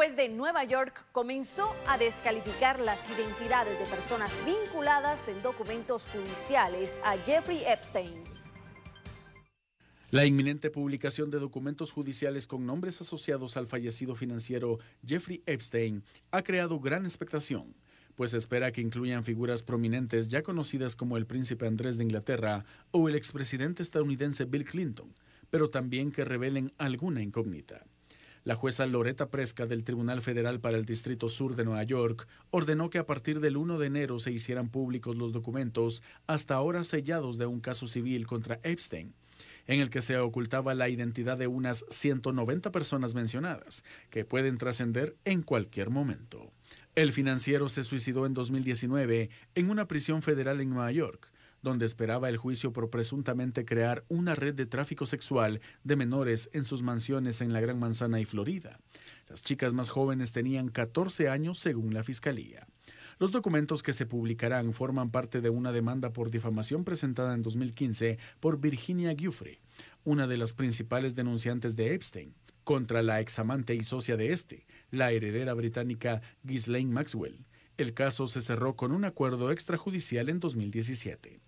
juez de Nueva York comenzó a descalificar las identidades de personas vinculadas en documentos judiciales a Jeffrey Epstein. La inminente publicación de documentos judiciales con nombres asociados al fallecido financiero Jeffrey Epstein ha creado gran expectación, pues espera que incluyan figuras prominentes ya conocidas como el príncipe Andrés de Inglaterra o el expresidente estadounidense Bill Clinton, pero también que revelen alguna incógnita. La jueza Loretta Presca del Tribunal Federal para el Distrito Sur de Nueva York ordenó que a partir del 1 de enero se hicieran públicos los documentos hasta ahora sellados de un caso civil contra Epstein en el que se ocultaba la identidad de unas 190 personas mencionadas, que pueden trascender en cualquier momento. El financiero se suicidó en 2019 en una prisión federal en Nueva York donde esperaba el juicio por presuntamente crear una red de tráfico sexual de menores en sus mansiones en la Gran Manzana y Florida. Las chicas más jóvenes tenían 14 años según la Fiscalía. Los documentos que se publicarán forman parte de una demanda por difamación presentada en 2015 por Virginia Giuffre, una de las principales denunciantes de Epstein, contra la examante y socia de este, la heredera británica Ghislaine Maxwell. El caso se cerró con un acuerdo extrajudicial en 2017.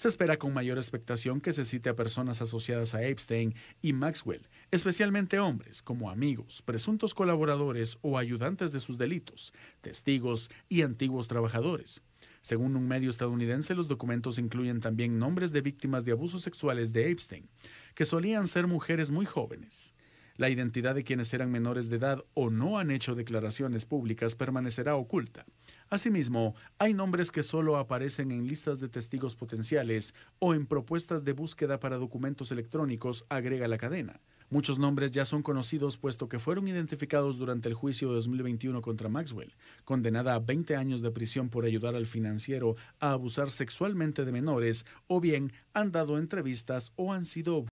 Se espera con mayor expectación que se cite a personas asociadas a Epstein y Maxwell, especialmente hombres como amigos, presuntos colaboradores o ayudantes de sus delitos, testigos y antiguos trabajadores. Según un medio estadounidense, los documentos incluyen también nombres de víctimas de abusos sexuales de Epstein, que solían ser mujeres muy jóvenes. La identidad de quienes eran menores de edad o no han hecho declaraciones públicas permanecerá oculta. Asimismo, hay nombres que solo aparecen en listas de testigos potenciales o en propuestas de búsqueda para documentos electrónicos, agrega la cadena. Muchos nombres ya son conocidos puesto que fueron identificados durante el juicio de 2021 contra Maxwell, condenada a 20 años de prisión por ayudar al financiero a abusar sexualmente de menores o bien han dado entrevistas o han sido